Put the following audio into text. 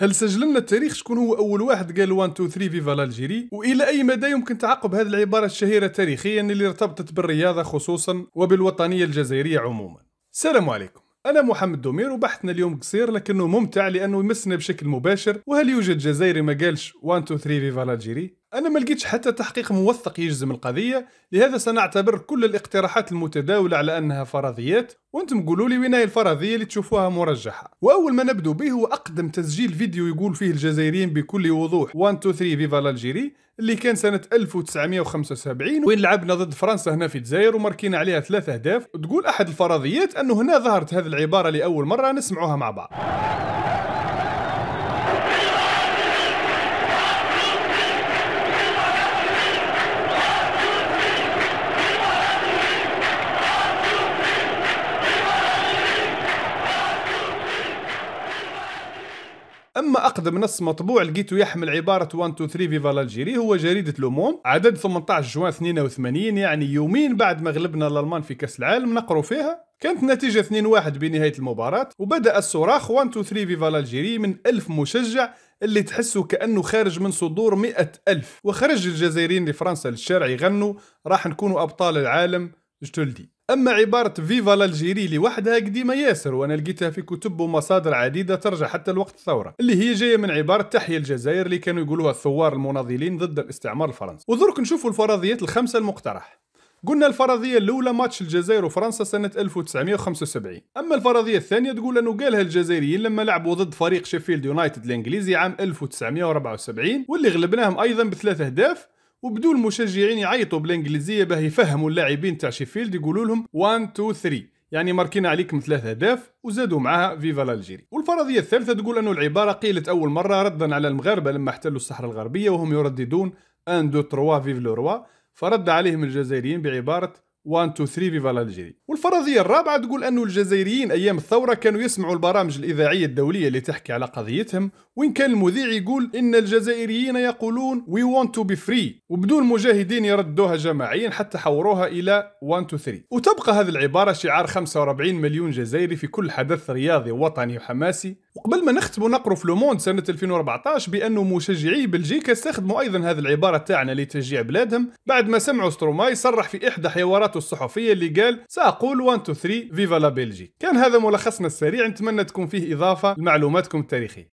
هل سجلنا التاريخ شكون هو اول واحد قال 1 2 3 فيفا لالجيري والى اي مدى يمكن تعقب هذه العباره الشهيره تاريخيا اللي ارتبطت بالرياضه خصوصا وبالوطنيه الجزائريه عموما السلام عليكم أنا محمد دومير وبحثنا اليوم قصير لكنه ممتع لأنه يمسنا بشكل مباشر وهل يوجد جزائري ما قالش 1 2 3 فيفا لالجيري؟ أنا ما لقيتش حتى تحقيق موثق يجزم القضية لهذا سنعتبر كل الاقتراحات المتداولة على أنها فرضيات وانتم قولوا لي وين هي الفرضية اللي تشوفوها مرجحة وأول ما نبدو به هو أقدم تسجيل فيديو يقول فيه الجزائريين بكل وضوح 1 2 3 فيفا لالجيري اللي كان سنة 1975 وين لعبنا ضد فرنسا هنا في الجزائر وماركينا عليها ثلاثة أهداف وتقول أحد الفرضيات أنه هنا ظهرت هذه العبارة لأول مرة نسمعوها مع بعض اما اقدم نص مطبوع لقيته يحمل عباره 1 2 3 فيفا الجيري هو جريده لوموند عدد 18 جوان 82 يعني يومين بعد ما غلبنا الالمان في كاس العالم نقروا فيها كانت نتيجة 2-1 بنهاية المباراة وبدأ الصراخ 1 2 3 فيفا الجيري من ألف مشجع اللي تحسه كأنه خارج من صدور مئة ألف وخرج الجزائريين لفرنسا للشارع يغنوا راح نكونوا أبطال العالم تلدي اما عباره فيفا الجيري لوحدها قديمه ياسر وانا لقيتها في كتب ومصادر عديده ترجع حتى لوقت الثوره اللي هي جايه من عباره تحيا الجزائر اللي كانوا يقولوها الثوار المناضلين ضد الاستعمار الفرنسي ودرك نشوفوا الفرضيات الخمسه المقترح قلنا الفرضية الأولى ماتش الجزائر وفرنسا سنة 1975 أما الفرضية الثانية تقول أنه قالها الجزائريين لما لعبوا ضد فريق شيفيلد يونايتد الإنجليزي عام 1974 واللي غلبناهم أيضا بثلاث أهداف وبدو المشجعين يعيطوا بالانجليزيه باه يفهموا اللاعبين تاع شيفيلد يقولوا لهم 1 2 3 يعني ماركينا عليكم ثلاث اهداف وزادوا معاها فيفا الجيري والفرضيه الثالثه تقول انه العباره قيلت اول مره ردا على المغاربه لما احتلوا الصحراء الغربيه وهم يرددون أن دو تروا فيف لو روا فرد عليهم الجزائريين بعباره 1 2 3 فيفا لالجيري والفرضيه الرابعه تقول انه الجزائريين ايام الثوره كانوا يسمعوا البرامج الاذاعيه الدوليه اللي تحكي على قضيتهم وإن كان المذيع يقول ان الجزائريين يقولون وي want تو بي فري وبدون مجاهدين يردوها جماعيا حتى حوروها الى 1 2 3 وتبقى هذه العباره شعار 45 مليون جزائري في كل حدث رياضي وطني وحماسي وقبل ما نختموا نقروا في لوموند سنة 2014 بأنه مشجعي بلجيكا استخدموا أيضا هذه العبارة تاعنا لتشجيع بلادهم بعد ما سمعوا ستروماي صرح في إحدى حواراته الصحفية اللي قال سأقول 1 2 3 فيفا لا بلجي كان هذا ملخصنا السريع نتمنى تكون فيه إضافة لمعلوماتكم التاريخية